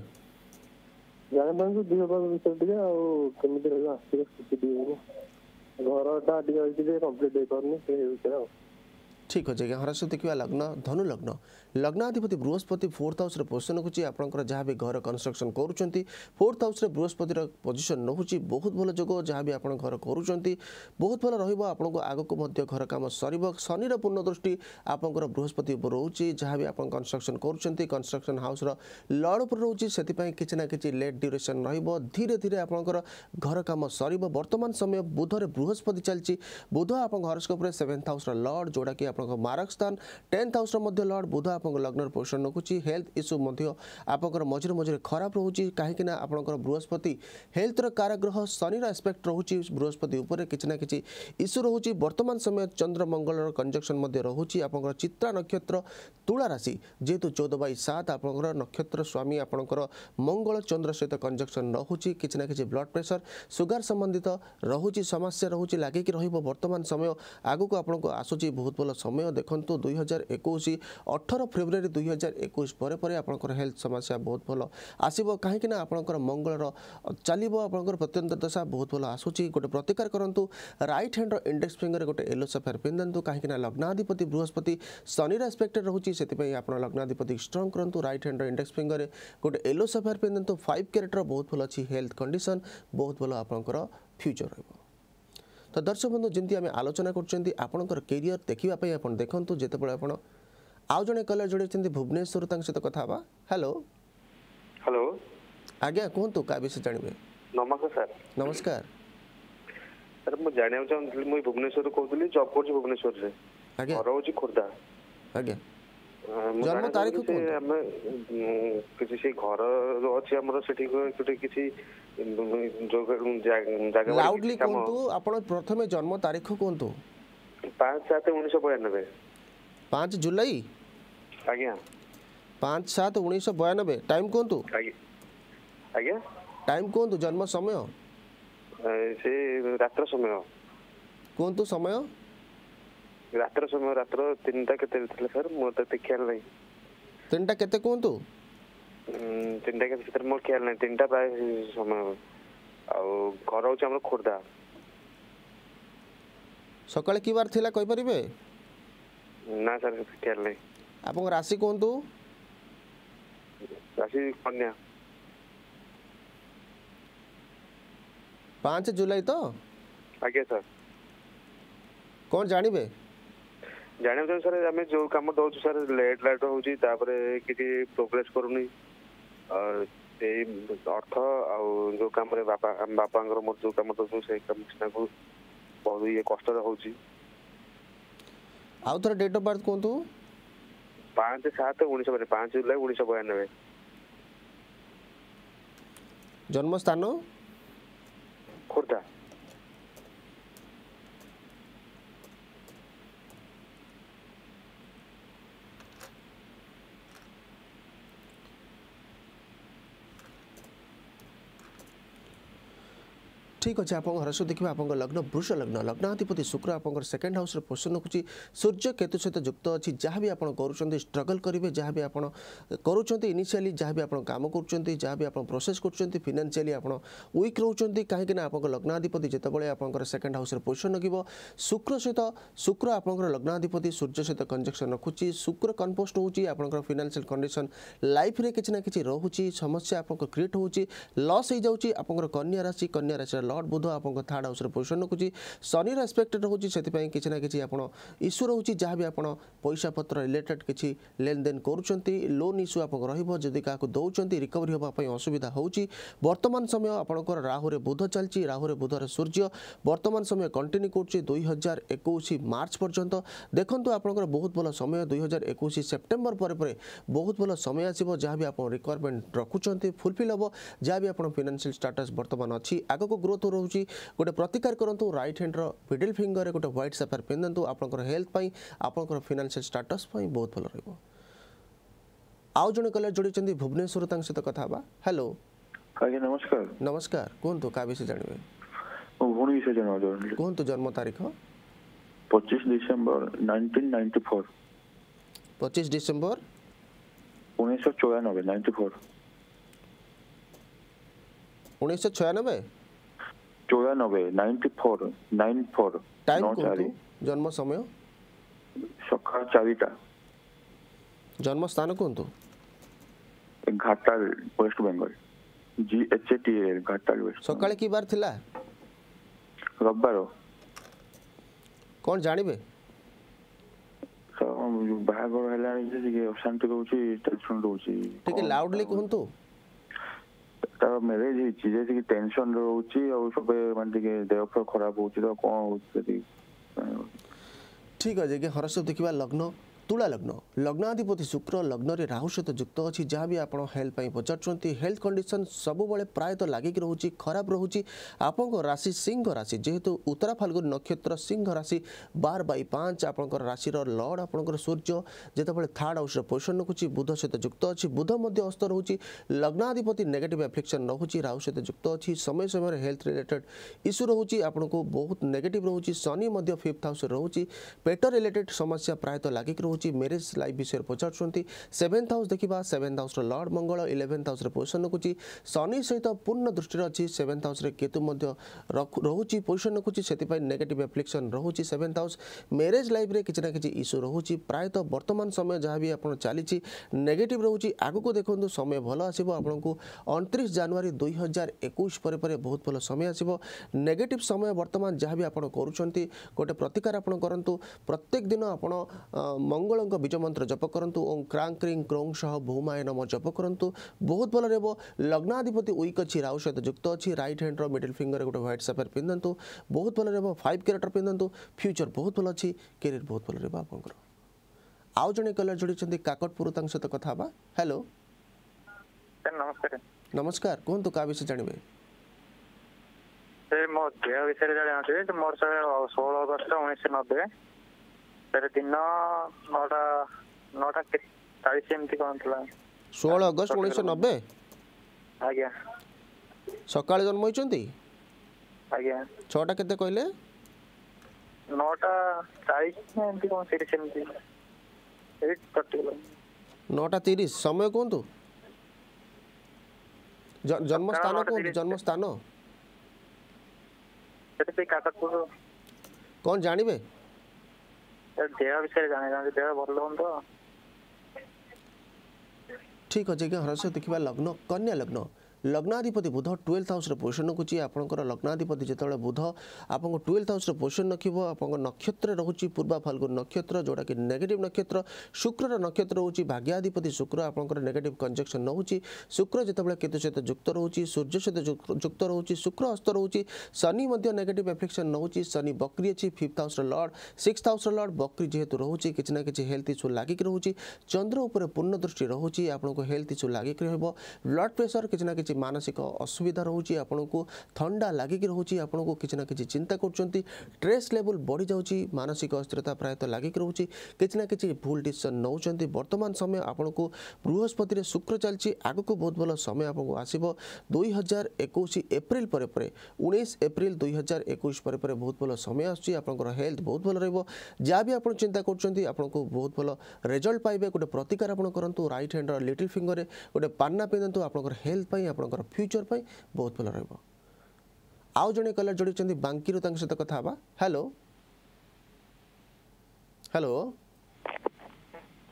जाने बंद दी हो बस विषय दिया और कमी दे रहा है आज के तो घर टा डी आई कंप्लीट दे करनी है ये विषय है ঠিক ଅଛି ଆଜ୍ଞା ହରାସ ଦେଖିବା ଲଗ୍ନ ଧନୁ ଲଗ୍ନ ଲଗ୍ନାଧିପତି ବୃହସ୍ପତି ଫୋର୍ଥ ହାଉସ୍ରେ ପୋଜିସନ୍ ରଖୁଛି ଆପଣଙ୍କର ଯାହା ବି ଘର କନଷ୍ଟ୍ରକ୍ସନ୍ କରୁଛନ୍ତି ଫୋର୍ଥ ହାଉସ୍ରେ ବୃହସ୍ପତିର ପୋଜିସନ୍ ରହୁଛି ବହୁତ ଭଲ ଯୋଗ ଯାହା ବି ଆପଣ ଘର କରୁଛନ୍ତି ବହୁତ ଭଲ ରହିବ ଆପଣଙ୍କୁ ଆଗକୁ ମଧ୍ୟ ଘର କାମ ସରିବ ଶନିର ପୂର୍ଣ୍ଣ ଦୃଷ୍ଟି ଆପଣଙ୍କର ବୃହସ୍ପତି ଉପରେ ରହୁଛି ଯାହା ବି ଆପଣ କନଷ୍ଟ୍ରକ୍ସନ୍ କରୁଛନ୍ତି କନଷ୍ଟ୍ରକ୍ସନ୍ ହାଉସ୍ର ଲଡ଼ ଉପରେ ରହୁଛି ସେଥିପାଇଁ କିଛି ନା କିଛି ଲେଟ୍ ଡ୍ୟୁରେସନ୍ ରହିବ ଧୀରେ ଧୀରେ ଆପଣଙ୍କର ଘର କାମ ସରିବ ବର୍ତ୍ତମାନ ସମୟ ବୁଧରେ ବୃହସ୍ପତି ଚାଲିଛି ବୁଧ ଆପଣଙ୍କ ହରସ୍କୋପ୍ରେ ସେଭେନ୍ଥ ହାଉସ୍ର ଲଡ଼ ଯେଉଁଟାକି ଆପଣଙ୍କ ମାରକ ସ୍ଥାନ ଟେନ୍ଥ ହାଉସ୍ର ମଧ୍ୟ ଲର୍ଡ଼ ବୁଧ ଆପଣଙ୍କ ଲଗ୍ନର ପୋଷଣ ରଖୁଛି ହେଲ୍ଥ ଇସ୍ୟୁ ମଧ୍ୟ ଆପଣଙ୍କର ମଝିରେ ମଝିରେ ଖରାପ ରହୁଛି କାହିଁକିନା ଆପଣଙ୍କର ବୃହସ୍ପତି ହେଲ୍ଥର କାରାଗ୍ରହ ଶନିର ଆସ୍ପେକ୍ଟ ରହୁଛି ବୃହସ୍ପତି ଉପରେ କିଛି ନା କିଛି ଇସ୍ୟୁ ରହୁଛି ବର୍ତ୍ତମାନ ସମୟ ଚନ୍ଦ୍ର ମଙ୍ଗଳର କଞ୍ଜକ୍ସନ୍ ମଧ୍ୟ ରହୁଛି ଆପଣଙ୍କର ଚିତ୍ରା ନକ୍ଷତ୍ର ତୁଳା ରାଶି ଯେହେତୁ ଚଉଦ ବାଇ ସାତ ଆପଣଙ୍କର ନକ୍ଷତ୍ର ସ୍ୱାମୀ ଆପଣଙ୍କର ମଙ୍ଗଳ ଚନ୍ଦ୍ର ସହିତ କଞ୍ଜକ୍ସନ୍ ରହୁଛି କିଛି ନା କିଛି ବ୍ଲଡ଼ ପ୍ରେସର ସୁଗାର ସମ୍ବନ୍ଧିତ ରହୁଛି ସମସ୍ୟା ରହୁଛି ଲାଗିକି ରହିବ ବର୍ତ୍ତମାନ ସମୟ ଆଗକୁ ଆପଣଙ୍କୁ ଆସୁଛି ବହୁତ ଭଲ ସମୟ ଦେଖନ୍ତୁ ଦୁଇ ହଜାର ଏକୋଇଶ ଅଠର ଫେବୃଆରୀ ଦୁଇ ହଜାର ଏକୋଇଶ ପରେ ପରେ ଆପଣଙ୍କର ହେଲ୍ଥ ସମସ୍ୟା ବହୁତ ଭଲ ଆସିବ କାହିଁକିନା ଆପଣଙ୍କର ମଙ୍ଗଳର ଚାଲିବ ଆପଣଙ୍କର ପ୍ରତ୍ୟନ୍ତ ଦଶା ବହୁତ ଭଲ ଆସୁଛି ଗୋଟେ ପ୍ରତିକାର କରନ୍ତୁ ରାଇଟ୍ ହ୍ୟାଣ୍ଡର ଇଣ୍ଡେକ୍ସ ଫିଙ୍ଗରରେ ଗୋଟେ ୟେଲୋ ସଫେୟାର ପିନ୍ଧନ୍ତୁ କାହିଁକିନା ଲଗ୍ନାଧିପତି ବୃହସ୍ପତି ଶନିର ଆସ୍ପେକ୍ଟରେ ରହୁଛି ସେଥିପାଇଁ ଆପଣ ଲଗ୍ନାଧିପତି ଷ୍ଟ୍ରଙ୍ଗ କରନ୍ତୁ ରାଇଟ୍ ହ୍ୟାଣ୍ଡର ଇଣ୍ଡେକ୍ସ ଫିଙ୍ଗରରେ ଗୋଟେ ୟେଲୋ ସଫେୟାର ପିନ୍ଧନ୍ତୁ ଫାଇଭ୍ କ୍ୟାରେଟ୍ର ବହୁତ ଭଲ ଅଛି ହେଲ୍ଥ କଣ୍ଡିସନ୍ ବହୁତ ଭଲ ଆପଣଙ୍କର ଫ୍ୟୁଚର୍ ରହିବ ତ ଦର୍ଶକ ବନ୍ଧୁ ଯେମିତି ଆମେ ଆଲୋଚନା କରୁଛନ୍ତି ଆପଣଙ୍କର କେରିୟର ଦେଖିବା ପାଇଁ ଆପଣ ଦେଖନ୍ତୁ ଯେତେବେଳେ ଆପଣ ଆଉ ଜଣେ କଲର ଯୋଡ଼ିଛନ୍ତି ଭୁବନେଶ୍ୱରରୁ ତାଙ୍କ ସହିତ କଥା ହେବା ହ୍ୟାଲୋ ହ୍ୟାଲୋ ଆଜ୍ଞା କୁହନ୍ତୁ କାହା ବିଷୟ ଜାଣିବେ ନମସ୍କାର ସାର୍ ନମସ୍କାର ସାର୍ ମୁଁ ଜାଣିବାକୁ ଚାହୁଁଥିଲି ମୁଁ ଭୁବନେଶ୍ୱରରୁ କହୁଥିଲି ଜବ୍ କରୁଛି ଭୁବନେଶ୍ୱରରେ ଘର ହେଉଛି ଖୋର୍ଦ୍ଧା ଆଜ୍ଞା ଜନ୍ମ ତାରିଖ କୁହନ୍ତୁ ଆମେ କିଛି ସେଇ ଘର ଅଛି ଆମର ସେଠି ସେଠି କିଛି ଜାଗା ଲାଉଡଲି କୁହନ୍ତୁ ଆପଣ ପ୍ରଥମେ ଜନ୍ମ ତାରିଖ କୁହନ୍ତୁ ପାଞ୍ଚ ସାତ ଉଣେଇଶହ ବୟାନବେ ପାଞ୍ଚ ଜୁଲାଇ ଆଜ୍ଞା ପାଞ୍ଚ ସାତ ଉଣେଇଶହ ବୟାନବେ ଟାଇମ୍ କୁହନ୍ତୁ ଆଜ୍ଞା ଟାଇମ୍ କୁହନ୍ତୁ ଜନ୍ମ ସମୟ ସେ ରାତ୍ର ସମୟ କୁହନ୍ତୁ ସମୟ ରାତ୍ର ସମୟ ରାତ୍ର ତିନିଟା କେତେ ଥିଲା ସାର୍ ମୋର ତ ଏତେ ଖିଆଲ ନାହିଁ ତିନିଟା କେତେ କୁହନ୍ତୁ ତିନିଟା କେତେ ଭିତରେ ମୋର ଖିଆଲ ନାହିଁ ତିନିଟା ପ୍ରାୟ ସମୟ ଆଉ ଘର ହେଉଛି ଆମର ଖୋର୍ଦ୍ଧା ସକାଳେ କି ବାର ଥିଲା କହିପାରିବେ ନା ସାର୍ ଖିଆଲ ନାହିଁ ଆପଣଙ୍କ ରାଶି କୁହନ୍ତୁ ରାଶି କନ୍ୟା ପାଞ୍ଚ ଜୁଲାଇ ତ ଆଜ୍ଞା ସାର୍ କ'ଣ ଜାଣିବେ ଜାଣିବାକୁ ଚାହୁଁଛୁ ସାର୍ ଆମେ ଯେଉଁ କାମ ଦେଉଛୁ ସାର୍ ଲେଟ୍ ଲାଟ୍ ହେଉଛି ତାପରେ କିଛି ପ୍ରୋଗ୍ରେସ୍ କରୁନି ସେଇ ଅର୍ଥ ଆଉ ଯେଉଁ କାମରେ ବାପା ଆମ ବାପାଙ୍କର ମୋର ଯେଉଁ କାମ ଦେଉଛୁ ସେଇ କାମ ତାଙ୍କୁ ବହୁତ ଇଏ କଷ୍ଟରେ ହେଉଛି ଆଉ ଥରେ ଡେଟ୍ ଅଫ୍ ବାର୍ଥ କୁହନ୍ତୁ ପାଞ୍ଚ ସାତ ଉଣେଇଶହ ବୟାନବେ ପାଞ୍ଚ ଜୁଲାଇ ଉଣେଇଶହ ବୟାନବେ ଜନ୍ମସ୍ଥାନ ଖୋର୍ଦ୍ଧା ঠিক আছে আপনার রাশি দেখবে আপনার লগ্ন বৃষ লগ্ন লগ্নাধিপতি শুক্র আপনার সেকেন্ড হাউসর পোষণ রখুছি সূর্য কেতু সহ যুক্ত অছি যা বি আপনার করছেন স্ট্রগল করবে যা বি আপনার করছেন ইনিশিয়ালি যা বি আপনার কাম করছেন যা বি আপনার প্রোসেস করছেন ফিনান্সিয়ালি আপনার উইক রয়েছেন কাহিঁকি না আপনার লগ্নাধিপতি যেতবে আপনার সেকেন্ড হাউসর পোষণ রখব শুক্র সহ শুক্র আপনার লগ্নাধিপতি সূর্য সহ কনজকশন রখুছি শুক্র কনপোস্ট হচ্ছে আপনার ফিনান্সিয়াল কন্ডিশন লাইফে কিছু না কিছু রয়েছে সমস্যা আপনার ক্রিয়েট হচ্ছে লস হয়ে যাচ্ছে আপনার কন্যা রাশি কন্যা রাশির লর্ড বুধ আপনার থার্ড হাউসের পজিশন রাখুছি শনির আসপেক্টেড রয়েছে সেপাই কিছু না কিছু আপনার ইস্যু রয়েছে যা বি আপনার পয়সাপত্র রিলেটেড কিছু লেনদেন করছেন লোন ইস্যু আপনার রহব যদি কাহু দৌঁছেন রিকভরি হওয়া অসুবিধা হচ্ছে বর্তমান সময় আপনার রাহুরে বুধ চালছি রাহুরে বুধর সূর্য বর্তমান সময় কন্টিনিউ করছে দুই হাজার একুশ মার্চ পর্যন্ত দেখুন আপনার বহুত ভাল সময় দুই হাজার একুশ সেপ্টেম্বর পরে পরে বহুত ভাল সময় আসব যা বি আপনার রিকোয়ারমেন্ট রাখুছেন ফুলফিল হব যা বি আপনার ফিনান্সিয়াল স্টাটস বর্তমান অগক গ্রোথ ବହୁତ ରହୁଛି ଗୋଟେ ପ୍ରତିକାର କରନ୍ତୁ ରାଇଟ୍ ହ୍ୟାଣ୍ଡର ମିଡିଲ୍ ଫିଙ୍ଗରରେ ଗୋଟେ ହ୍ୱାଇଟ୍ ସାଫାର ପିନ୍ଧନ୍ତୁ ଆପଣଙ୍କର ହେଲ୍ଥ ପାଇଁ ଆପଣଙ୍କର ଫିନାନ୍ସିଆଲ ଷ୍ଟାଟସ୍ ପାଇଁ ବହୁତ ଭଲ ରହିବ ଆଉ ଜଣେ କଲେ ଯୋଡ଼ିଛନ୍ତି ଭୁବନେଶ୍ୱର ତାଙ୍କ ସହିତ କଥା ହେବା ହ୍ୟାଲୋ ଆଜ୍ଞା ନମସ୍କାର ନମସ୍କାର କୁହନ୍ତୁ କାହା ବିଷୟ ଜାଣିବେ ମୋ ଭଉଣୀ ବିଷୟ ଜାଣିବା ଜରୁରୀ କୁହନ୍ତୁ ଜନ୍ମ ତାରିଖ ପଚିଶ ଡିସେମ୍ବର ନାଇନଟିନ୍ ନାଇଣ୍ଟି ଫୋର୍ ପଚିଶ ଡିସେମ୍ବର ଉଣେଇଶହ ଚଉରାନବେ ନାଇଣ୍ଟି ଫୋର୍ ଉଣେଇଶହ ଛୟାନବେ চৌরানব্বই ninety four nine four time কুହନ୍ତୁ জন্ম সময় সকাল চারিটা জন্ম স্থান কুହନ୍ତୁ Ghatal West Bengal G H A T L Ghatal West সকালে কি বার থিলা রবিবার কোন জানিবে বাহাঘর হেলানি যে অশান্তি রହୁଛି ଟେନସନ୍ ରହୁଛି ଟିକେ ଲାଉଡଲି କୁହନ୍ତୁ ତା ମ୍ୟାରେଜ୍ ହେଇଛି ଯେ ଟିକେ ଟେନସନ୍ ରହୁଛି ଆଉ ସବୁ ମାନେ ଟିକେ ଦେହ ଫେହ ଖରାପ ହେଉଛି ତ କ'ଣ ହେଉଛି ଠିକ୍ ଅଛି ଆଜ୍ଞା ହରସ୍ୱ ଦେଖିବା ଲଗ୍ନ ତୁଳା ଲଗ୍ନ ଲଗ୍ନାଧିପତି ଶୁକ୍ର ଲଗ୍ନରେ ରାହୁ ସହିତ ଯୁକ୍ତ ଅଛି ଯାହା ବି ଆପଣ ହେଲ୍ଥ ପାଇଁ ପଚାରୁଛନ୍ତି ହେଲ୍ଥ କଣ୍ଡିସନ୍ ସବୁବେଳେ ପ୍ରାୟତଃ ଲାଗିକି ରହୁଛି ଖରାପ ରହୁଛି ଆପଣଙ୍କ ରାଶି ସିଂହ ରାଶି ଯେହେତୁ ଉତ୍ତରା ଫାଲ୍ଗୁନ ନକ୍ଷତ୍ର ସିଂହ ରାଶି ବାର ବାଇ ପାଞ୍ଚ ଆପଣଙ୍କର ରାଶିର ଲର୍ଡ଼ ଆପଣଙ୍କର ସୂର୍ଯ୍ୟ ଯେତେବେଳେ ଥାର୍ଡ଼ ହାଉସ୍ର ପୋଜିସନ୍ ରଖୁଛି ବୁଧ ସହିତ ଯୁକ୍ତ ଅଛି ବୁଧ ମଧ୍ୟ ଅସ୍ତ ରହୁଛି ଲଗ୍ନାଧିପତି ନେଗେଟିଭ୍ ଆଫ୍ଲିକ୍ସନ୍ ରହୁଛି ରାହୁ ସହିତ ଯୁକ୍ତ ଅଛି ସମୟ ସମୟରେ ହେଲ୍ଥ ରିଲେଟେଡ୍ ଇସ୍ୟୁ ରହୁଛି ଆପଣଙ୍କୁ ବହୁତ ନେଗେଟିଭ୍ ରହୁଛି ଶନି ମଧ୍ୟ ଫିଫ୍ଥ ହାଉସ୍ରେ ରହୁଛି ପେଟ ରିଲେଟେଡ୍ ସମସ୍ୟା ପ୍ରାୟତଃ ଲାଗିକି ରହୁଛି ରହୁଛି ମ୍ୟାରେଜ୍ ଲାଇଫ୍ ବିଷୟରେ ପଚାରୁଛନ୍ତି ସେଭେନ୍ଥ ହାଉସ୍ ଦେଖିବା ସେଭେନ୍ଥ ହାଉସ୍ର ଲର୍ଡ଼ ମଙ୍ଗଳ ଇଲେଭେନ୍ଥ ହାଉସ୍ରେ ପୋଜିସନ୍ ରଖୁଛି ଶନି ସହିତ ପୂର୍ଣ୍ଣ ଦୃଷ୍ଟିରେ ଅଛି ସେଭେନ୍ଥ ହାଉସ୍ରେ କେତୁ ମଧ୍ୟ ରହୁଛି ପୋଜିସନ୍ ରଖୁଛି ସେଥିପାଇଁ ନେଗେଟିଭ୍ ଆପ୍ଲିକେସନ୍ ରହୁଛି ସେଭେନ୍ଥ ହାଉସ୍ ମ୍ୟାରେଜ୍ ଲାଇଫ୍ରେ କିଛି ନା କିଛି ଇସ୍ୟୁ ରହୁଛି ପ୍ରାୟତଃ ବର୍ତ୍ତମାନ ସମୟ ଯାହା ବି ଆପଣ ଚାଲିଛି ନେଗେଟିଭ୍ ରହୁଛି ଆଗକୁ ଦେଖନ୍ତୁ ସମୟ ଭଲ ଆସିବ ଆପଣଙ୍କୁ ଅଣତିରିଶ ଜାନୁଆରୀ ଦୁଇ ହଜାର ଏକୋଇଶ ପରେ ପରେ ବହୁତ ଭଲ ସମୟ ଆସିବ ନେଗେଟିଭ୍ ସମୟ ବର୍ତ୍ତମାନ ଯାହା ବି ଆପଣ କରୁଛନ୍ତି ଗୋଟେ ପ୍ରତିକାର ଆପଣ କରନ୍ତୁ ପ୍ରତ୍ୟେକ ଦିନ ଆପଣ ମଙ୍ଗଳଙ୍କ ବୀଜ ମନ୍ତ୍ର ଜପ କରନ୍ତୁ ଓଁ କ୍ରାଂ କ୍ରିଂ କ୍ରୋଂ ସହ ଭୌମାୟ ନମ ଜପ କରନ୍ତୁ ବହୁତ ଭଲ ରହିବ ଲଗ୍ନାଧିପତି ୱିକ୍ ଅଛି ରାହୁ ସହିତ ଯୁକ୍ତ ଅଛି ରାଇଟ୍ ହ୍ୟାଣ୍ଡର ମିଡିଲ୍ ଫିଙ୍ଗର ଗୋଟେ ହ୍ୱାଇଟ୍ ସାଫେର ପିନ୍ଧନ୍ତୁ ବହୁତ ଭଲ ରହିବ ଫାଇଭ୍ କ୍ୟାରେଟର ପିନ୍ଧନ୍ତୁ ଫ୍ୟୁଚର୍ ବହୁତ ଭଲ ଅଛି କ୍ୟାରିୟର ବହୁତ ଭଲ ରହିବ ଆପଣଙ୍କର ଆଉ ଜଣେ କଲର୍ ଯୋଡ଼ିଛନ୍ତି କାକଟପୁର ତାଙ୍କ ସହିତ କଥା ହେବା ହ୍ୟାଲୋ ନମସ୍କାର ନମସ୍କାର କୁହନ୍ତୁ କାହା ବିଷୟ ଜାଣିବେ ସେ ମୋ ଦେହ ବିଷୟରେ ଜାଣିବାକୁ ମୋର ଷୋହଳ ଅଗଷ୍ଟ ଉଣେଇଶହ ନବେ ସାର୍ ଦିନ ନଅଟା ନଅଟା ଚାଳିଶ ଏମିତି କ'ଣ ଥିଲା ଷୋହଳ ଅଗଷ୍ଟ ଉଣେଇଶହ ନବେ ଆଜ୍ଞା ସକାଳେ ଜନ୍ମ ହୋଇଛନ୍ତି ଆଜ୍ଞା ଛଅଟା କେତେ କହିଲେ ନଅଟା ଚାଳିଶ ଏମିତି କ'ଣ ତିରିଶ ଏମିତି ନଅଟା ତିରିଶ ସମୟ କୁହନ୍ତୁ ଜନ୍ମସ୍ଥାନ କୁହନ୍ତୁ ଜନ୍ମସ୍ଥାନ କ'ଣ ଜାଣିବେ ठीक अच्छे घर सहित देखा लग्न कन्या लग्न ଲଗ୍ନାଧିପତି ବୁଧ ଟୁଏଲ୍ଥ ହାଉସ୍ର ପୋଜିସନ୍ ରଖୁଛି ଆପଣଙ୍କର ଲଗ୍ନାଧିପତି ଯେତେବେଳେ ବୁଧ ଆପଣଙ୍କ ଟୁଏଲ୍ଥ ହାଉସ୍ର ପୋଜିସନ୍ ରଖିବ ଆପଣଙ୍କ ନକ୍ଷତ୍ର ରହୁଛି ପୂର୍ବା ଫାଲ୍ଗୁନ୍ ନକ୍ଷତ୍ର ଯେଉଁଟାକି ନେଗେଟିଭ୍ ନକ୍ଷତ୍ର ଶୁକ୍ରର ନକ୍ଷତ୍ର ରହୁଛି ଭାଗ୍ୟାଧିପତି ଶୁକ୍ର ଆପଣଙ୍କର ନେଗେଟିଭ୍ କଞ୍ଜକ୍ସନ୍ ରହୁଛି ଶୁକ୍ର ଯେତେବେଳେ କେତୁ ସହିତ ଯୁକ୍ତ ରହୁଛି ସୂର୍ଯ୍ୟ ସହିତ ଯୁକ୍ତ ରହୁଛି ଶୁକ୍ର ଅସ୍ତ ରହୁଛି ଶନି ମଧ୍ୟ ନେଗେଟିଭ୍ ଏଫେକ୍ସନ୍ ରହୁଛି ଶନି ବକ୍ରି ଅଛି ଫିଫ୍ଥ ହାଉସ୍ର ଲର୍ଡ଼ ସିକ୍ସଥ ହାଉସ୍ର ଲର୍ଡ଼ ବକ୍ରି ଯେହେତୁ ରହୁଛି କିଛି ନା କିଛି ହେଲ୍ଥ ଇସ୍ୟୁ ଲାଗିକି ରହୁଛି ଚନ୍ଦ୍ର ଉପରେ ପୂର୍ଣ୍ଣ ଦୃଷ୍ଟି ରହୁଛି ଆପଣଙ୍କୁ ହେଲ୍ଥ ଇସ୍ୟୁ ଲାଗିକି ରହିବ ବ୍ଲଡ଼ ପ୍ରେସର କିଛି ନା କିଛି କିଛି ମାନସିକ ଅସୁବିଧା ରହୁଛି ଆପଣଙ୍କୁ ଥଣ୍ଡା ଲାଗିକି ରହୁଛି ଆପଣଙ୍କୁ କିଛି ନା କିଛି ଚିନ୍ତା କରୁଛନ୍ତି ଷ୍ଟ୍ରେସ୍ ଲେବୁଲ୍ ବଢ଼ିଯାଉଛି ମାନସିକ ଅସ୍ଥିରତା ପ୍ରାୟତଃ ଲାଗିକି ରହୁଛି କିଛି ନା କିଛି ଭୁଲ ଡିସିସନ୍ ନେଉଛନ୍ତି ବର୍ତ୍ତମାନ ସମୟ ଆପଣଙ୍କୁ ବୃହସ୍ପତିରେ ଶୁକ୍ର ଚାଲିଛି ଆଗକୁ ବହୁତ ଭଲ ସମୟ ଆପଣଙ୍କୁ ଆସିବ ଦୁଇ ହଜାର ଏକୋଇଶ ଏପ୍ରିଲ ପରେ ପରେ ଉଣେଇଶ ଏପ୍ରିଲ ଦୁଇ ହଜାର ଏକୋଇଶ ପରେ ପରେ ବହୁତ ଭଲ ସମୟ ଆସୁଛି ଆପଣଙ୍କର ହେଲ୍ଥ ବହୁତ ଭଲ ରହିବ ଯାହା ବି ଆପଣ ଚିନ୍ତା କରୁଛନ୍ତି ଆପଣଙ୍କୁ ବହୁତ ଭଲ ରେଜଲ୍ଟ ପାଇବେ ଗୋଟେ ପ୍ରତିକାର ଆପଣ କରନ୍ତୁ ରାଇଟ୍ ହ୍ୟାଣ୍ଡର ଲିଟିଲ୍ ଫିଙ୍ଗରରେ ଗୋଟେ ପାନ୍ନା ପିନ୍ଧନ୍ତୁ ଆପଣଙ୍କର ହେଲ୍ଥ ପାଇଁ ଆପଣ ଆପଣଙ୍କର ଫ୍ୟୁଚର୍ ପାଇଁ ବହୁତ ଭଲ ରହିବ ଆଉ ଜଣେ କଲର୍ ଯୋଡ଼ିଛନ୍ତି ବାଙ୍କିରୁ ତାଙ୍କ ସହିତ କଥା ହେବା ହ୍ୟାଲୋ ହ୍ୟାଲୋ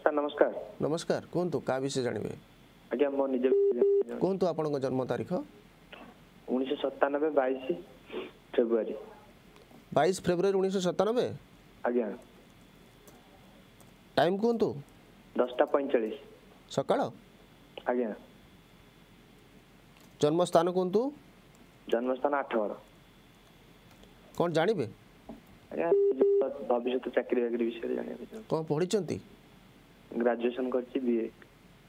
ସାର୍ ନମସ୍କାର ନମସ୍କାର କୁହନ୍ତୁ କାହା ବିଷୟ ଜାଣିବେ ଆଜ୍ଞା ମୋ ନିଜ କୁହନ୍ତୁ ଆପଣଙ୍କ ଜନ୍ମ ତାରିଖ ଉଣେଇଶହ ସତାନବେ ବାଇଶ ଫେବୃଆରୀ ବାଇଶ ଫେବୃଆରୀ ଉଣେଇଶହ ସତାନବେ ଆଜ୍ଞା ଟାଇମ୍ କୁହନ୍ତୁ ଦଶଟା ପଇଁଚାଳିଶ ସକାଳ ଆଜ୍ଞା জন্মস্থান কুহতু জন্মস্থান আঠগড় কোন জানিবে ভবিষ্যৎ চাকরি বাকরি বিষয়ে জানিবে কোন পড়িছন্তি গ্রাজুয়েশন করছি বিএ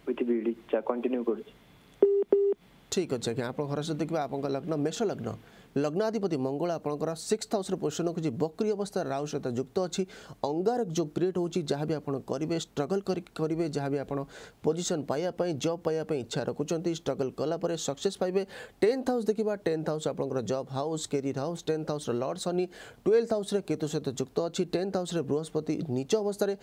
উইথ বিডি কন্টিনিউ করছি ঠিক আছে আজ্ঞা আপনার ঘর সহ দেখবে আপনার লগ্ন মেষ লগ্ন ଲଗ୍ନାଧିପତି ମଙ୍ଗଳ ଆପଣଙ୍କର ସିକ୍ସ ହାଉସ୍ର ପୋଜିସନ୍ ରଖୁଛି ବକ୍ରି ଅବସ୍ଥାରେ ରାହୁ ସହିତ ଯୁକ୍ତ ଅଛି ଅଙ୍ଗାରକ ଯୋଗ କ୍ରିଏଟ୍ ହେଉଛି ଯାହା ବି ଆପଣ କରିବେ ଷ୍ଟ୍ରଗଲ୍ କରି କରିବେ ଯାହା ବି ଆପଣ ପୋଜିସନ୍ ପାଇବା ପାଇଁ ଜବ୍ ପାଇବା ପାଇଁ ଇଚ୍ଛା ରଖୁଛନ୍ତି ଷ୍ଟ୍ରଗଲ୍ କଲା ପରେ ସକ୍ସେସ୍ ପାଇବେ ଟେନ୍ଥ ହାଉସ୍ ଦେଖିବା ଟେନ୍ଥ ହାଉସ୍ ଆପଣଙ୍କର job house career house tenth ହାଉସ୍ର ଲର୍ଡ଼ ଶନି ଟୁଏଲ୍ଥ ହାଉସ୍ରେ କେତୁ ସହିତ ଯୁକ୍ତ ଅଛି ଟେନ୍ଥ ହାଉସ୍ରେ ବୃହସ୍ପତି ନିଜ ଅବସ୍ଥାରେ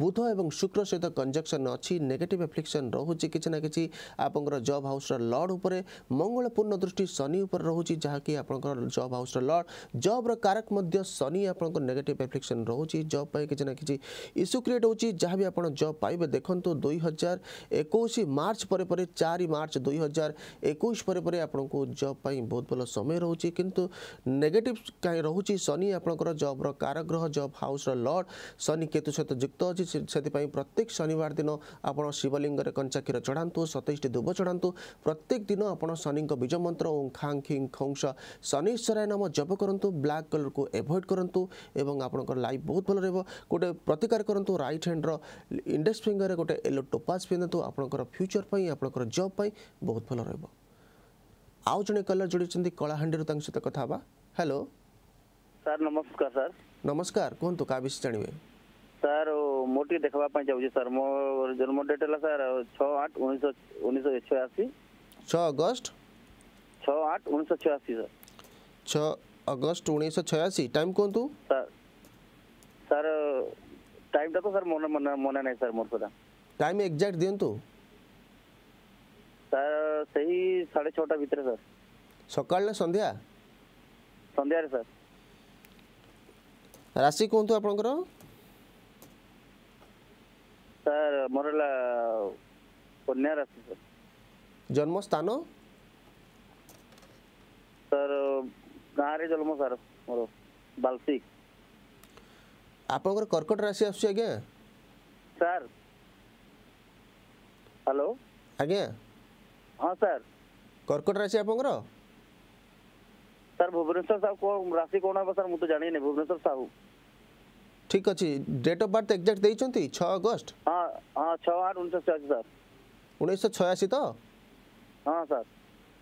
ବୁଧ ଏବଂ ଶୁକ୍ର ସହିତ କଞ୍ଜକ୍ସନ୍ ଅଛି ନେଗେଟିଭ୍ ଆପ୍ଲିକ୍ସନ୍ ରହୁଛି କିଛି ନା କିଛି ଆପଣଙ୍କର ଜବ୍ ହାଉସ୍ର ଲର୍ଡ଼ ଉପରେ ମଙ୍ଗଳପୂର୍ଣ୍ଣ ଦୃଷ୍ଟି ଶନି ଉପରେ ରହୁଛି ଯାହାକି ଆପଣ ଆପଣଙ୍କର ଜବ୍ ହାଉସ୍ର ଲର୍ଡ଼ ଜବ୍ର କାରକ ମଧ୍ୟ ଶନି ଆପଣଙ୍କ ନେଗେଟିଭ୍ ଆପ୍ଲିକେସନ୍ ରହୁଛି ଜବ୍ ପାଇଁ କିଛି ନା କିଛି ଇସ୍ୟୁ କ୍ରିଏଟ୍ ହେଉଛି ଯାହା ବି ଆପଣ ଜବ୍ ପାଇବେ ଦେଖନ୍ତୁ ଦୁଇ ହଜାର ଏକୋଇଶ ମାର୍ଚ୍ଚ ପରେ ପରେ ଚାରି ମାର୍ଚ୍ଚ ଦୁଇ ହଜାର ଏକୋଇଶ ପରେ ପରେ ଆପଣଙ୍କୁ ଜବ୍ ପାଇଁ ବହୁତ ଭଲ ସମୟ ରହୁଛି କିନ୍ତୁ ନେଗେଟିଭ୍ କାହିଁ ରହୁଛି ଶନି ଆପଣଙ୍କର ଜବ୍ର କାରଗ୍ରହ ଜବ୍ ହାଉସ୍ର ଲର୍ଡ଼ ଶନି କେତୁ ସହିତ ଯୁକ୍ତ ଅଛି ସେଥିପାଇଁ ପ୍ରତ୍ୟେକ ଶନିବାର ଦିନ ଆପଣ ଶିବଲିଙ୍ଗରେ କଞ୍ଚା କ୍ଷୀର ଚଢ଼ାନ୍ତୁ ସତେଇଶଟି ଦୁବ ଚଢ଼ାନ୍ତୁ ପ୍ରତ୍ୟେକ ଦିନ ଆପଣ ଶନିଙ୍କ ବୀଜ ମନ୍ତ୍ର ଓଁ ଖାଂ ଖିଂ ଖଂସ ଶନିଶ୍ୱରାୟ ନାମ ଜପ କରନ୍ତୁ ବ୍ଲାକ୍ କଲର୍କୁ ଏଭଏଡ଼ କରନ୍ତୁ ଏବଂ ଆପଣଙ୍କର ଲାଇଫ୍ ବହୁତ ଭଲ ରହିବ ଗୋଟେ ପ୍ରତିକାର କରନ୍ତୁ ରାଇଟ୍ ହ୍ୟାଣ୍ଡର ଇଣ୍ଡେକ୍ସ ଫିଙ୍ଗରରେ ଗୋଟେ ୟେଲୋ ଟୋପାସ୍ ପିନ୍ଧନ୍ତୁ ଆପଣଙ୍କର ଫ୍ୟୁଚର୍ ପାଇଁ ଆପଣଙ୍କର ଜବ୍ ପାଇଁ ବହୁତ ଭଲ ରହିବ ଆଉ ଜଣେ କଲର୍ ଯୋଡ଼ିଛନ୍ତି କଳାହାଣ୍ଡିରୁ ତାଙ୍କ ସହିତ କଥା ହେବା ହ୍ୟାଲୋ ସାର୍ ନମସ୍କାର ସାର୍ ନମସ୍କାର କୁହନ୍ତୁ କାହା ବିଷୟ ଜାଣିବେ ସାର୍ ମୁଁ ଟିକେ ଦେଖିବା ପାଇଁ ଚାହୁଁଛି ସାର୍ ମୋ ଜନ୍ମ ଡେଟ୍ ହେଲା ସାର୍ ଛଅ ଆଠ ଉଣେଇଶହ ଉଣେଇଶହ ଛୟାଅଶୀ ଛଅ ଅଗଷ୍ଟ ଛଅ ଆଠ ଉଣେଇଶହ ଛୟାଅଶୀ ସାର୍ છ ଅଗଷ୍ଟ ଉଣେଇଶହ ଛୟାଅଶୀ ଟାଇମ୍ କୁହନ୍ତୁ ସାର୍ ଟାଇମ୍ଟା ତ ସାର୍ ମନେ ମନେ ନାହିଁ ସାର୍ ମୋର ସେଟା ଟାଇମ୍ ଏକ୍ଜାକ୍ଟ ଦିଅନ୍ତୁ ସାର୍ ସେଇ ସାଢ଼େ ଛଅଟା ଭିତରେ ସାର୍ ସକାଳ ନା ସନ୍ଧ୍ୟା ସନ୍ଧ୍ୟାରେ ସାର୍ ରାଶି କୁହନ୍ତୁ ଆପଣଙ୍କର ସାର୍ ମୋର ହେଲା କନ୍ୟା ରାଶି ସାର୍ ଜନ୍ମ ସ୍ଥାନ ଗାଁରେ ଜନ୍ମ ସାର୍ ମୋର ବାଲସିକ ଆପଣଙ୍କର କର୍କଟ ରାଶି ଆସୁଛି ଆଜ୍ଞା ସାର୍ ହ୍ୟାଲୋ ଆଜ୍ଞା ହଁ ସାର୍ କର୍କଟ ରାଶି ଆପଣଙ୍କର ସାର୍ ଭୁବନେଶ୍ୱର ସାହୁ କ'ଣ ରାଶି କ'ଣ ହେବ ସାର୍ ମୁଁ ତ ଜାଣିନି ଭୁବନେଶ୍ୱର ସାହୁ ଠିକ୍ ଅଛି ଡେଟ୍ ଅଫ୍ ବାର୍ଥ ଏକ୍ଜାକ୍ଟ ଦେଇଛନ୍ତି ଛଅ ଅଗଷ୍ଟ ହଁ ହଁ ଛଅ ଆଠ ଉଣେଇଶହ ଛୟାଅଶୀ ସାର୍ ଉଣେଇଶହ ଛୟାଅଶୀ ତ ହଁ ସାର୍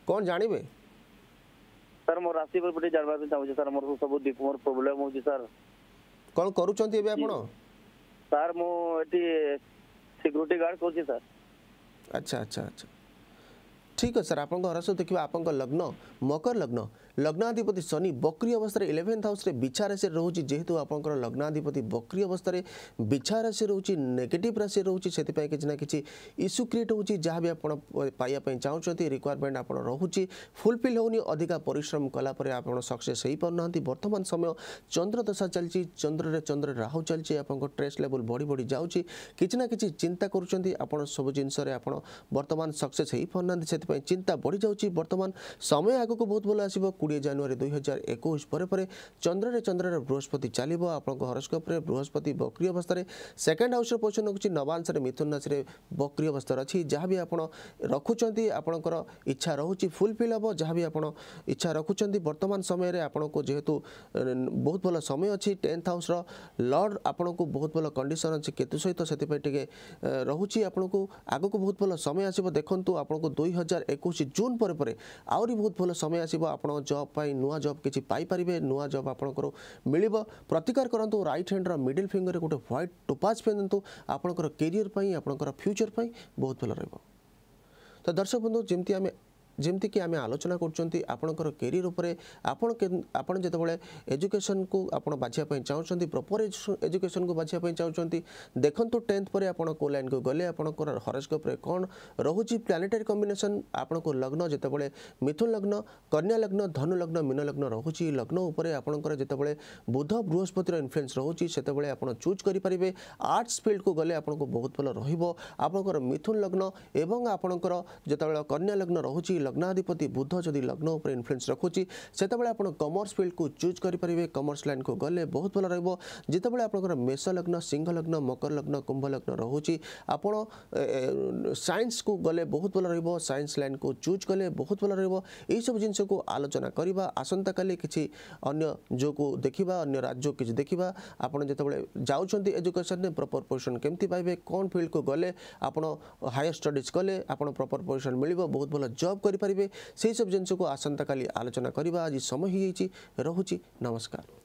କ'ଣ ଜାଣିବେ सर मोर राशि पर पटे जानबा चाहू सर मोर सब दीप मोर प्रॉब्लम हो सर कोन करू चंती बे आपनो सर मो एटी सिक्योरिटी गार्ड कहू सर अच्छा अच्छा अच्छा ठीक है सर आप देखिए आप लग्न मकर लग्न লগ্নাধিপতি শনি বক্রি অবস্থায় ইলেভেন্থ হাউসে বিছা রাশি রয়েছে যেহেতু আপনার লগ্নাধিপতি বক্রি অবস্থায় বিছা রাশি রয়েছে নেগেটিভ রাশি রয়েছে সেপাই কিছু না কিছু ইস্যু ক্রিয়েট হচ্ছে যা বি আপনার পাইয়া চাহুন রিকোয়ারমেন্ট আপনার রয়েছে ফুলফিল হোনি অধিকা পরিশ্রম কলাপরে আপনার সকসেস হয়ে পু না বর্তমান সময় চন্দ্রদশা চলছে চন্দ্রের চন্দ্র রাহু চলছে আপনার স্ট্রেস লেভেল বড়ি বড়ি যাচ্ছে কিছু না কিছু চিন্তা করছেন আপনার সব জিনিসের আপনার বর্তমান সকসেস হয়ে পু না সে চিন্তা বড়ি যাচ্ছে বর্তমান সময় আগুক বহুত ভালো আসবে কুড়ি জানুয়ারি দুই হাজার একুশ পরে পরে চন্দ্রের চন্দ্রের বৃহস্পতি চালিব আপনার হরস্কোপে বৃহস্পতি বক্রি অবস্থায় সেকেন্ড হাউসের পৌঁছন করছি নবাংশে মিথুন রাশি বক্রি অবস্থায় অছি যা বি আপনার রাখুচার আপনার ইচ্ছা রয়েছে ফুলফিল হব যা বি আপনার ইচ্ছা রাখুচার বর্তমান সময়ের আপনার যেহেতু বহু ভালো সময় অছি টেন্থ হাউসর লর্ড আপনার বহু ভালো কন্ডিশন অনেক কেতু সহ সেপাই টিকে রয়েছে আপনার আগুক বহু ভালো সময় আসব দেখুন আপনার দুই হাজার একুশ জুন পরে পরে আহ বহু ভালো সময় আসব আপনার জব পাই নূয়া জব কিছু পাইপারে নূয়া জব আপনার মিলব প্রতিকার করতু রাইট হ্যান্ডর মিডিল ফিঙ্গরে গোটে হোয়াইট টোপাজ পিঁধু আপনার কেরিয়র আপনার ফ্ୟୁଚର୍ ପାଇଁ ବହୁତ ଭଲ ରହିବ ତ ଦର୍ଶକ ବନ୍ଧୁ ଯେମିତି ଆମେ ଯେମିତିକି ଆମେ ଆଲୋଚନା କରୁଛନ୍ତି ଆପଣଙ୍କର କେରିୟର ଉପରେ ଆପଣ ଆପଣ ଯେତେବେଳେ ଏଜୁକେସନକୁ ଆପଣ ବାଛିବା ପାଇଁ ଚାହୁଁଛନ୍ତି ପ୍ରପର ଏଜୁକେସନକୁ ବାଛିବା ପାଇଁ ଚାହୁଁଛନ୍ତି ଦେଖନ୍ତୁ ଟେନ୍ଥ ପରେ ଆପଣ କେଉଁ ଲାଇନ୍କୁ ଗଲେ ଆପଣଙ୍କର ହରସ୍କୋପରେ କ'ଣ ରହୁଛି ପ୍ଲାନେଟାରୀ କମ୍ବିନେସନ୍ ଆପଣଙ୍କୁ ଲଗ୍ନ ଯେତେବେଳେ ମିଥୁନ ଲଗ୍ନ କନ୍ୟା ଲଗ୍ନ ଧନୁ ଲଗ୍ନ ମୀନ ଲଗ୍ନ ରହୁଛି ଲଗ୍ନ ଉପରେ ଆପଣଙ୍କର ଯେତେବେଳେ ବୁଧ ବୃହସ୍ପତିର ଇନଫ୍ଲୁଏନ୍ସ ରହୁଛି ସେତେବେଳେ ଆପଣ ଚୁଜ୍ କରିପାରିବେ ଆର୍ଟ୍ସ ଫିଲ୍ଡକୁ ଗଲେ ଆପଣଙ୍କୁ ବହୁତ ଭଲ ରହିବ ଆପଣଙ୍କର ମିଥୁନ ଲଗ୍ନ ଏବଂ ଆପଣଙ୍କର ଯେତେବେଳେ କନ୍ୟା ଲଗ୍ନ ରହୁଛି लग्नाधिपति बुध जदि लग्न उपर इनफ्लुएंस रखुच्छी से कमर्स फिल्ड को चूज करेंगे कमर्स लाइन को गले बहुत भल रोबले आपंकर मेष लग्न सिंह लग्न मकर लग्न कुंभ लग्न रोचे सैंस को गले बहुत भल रईन्स लाइन को चूज कले बहुत भल रही जिनस को आलोचना करवा आसंता काली किसी अगर जो को देखा अन्य राज्य किसी देखा आप जिते एजुकेशन में प्रपर पोजिशन केमती पाए कौन फिल्ड को गले आप हायर स्टडीज कले आप प्रपर पोजिशन मिल बहुत भल जब कर କରିପାରିବେ ସେହିସବୁ ଜିନିଷକୁ ଆସନ୍ତାକାଲି ଆଲୋଚନା କରିବା ଆଜି ସମୟ ହୋଇଯାଇଛି ରହୁଛି ନମସ୍କାର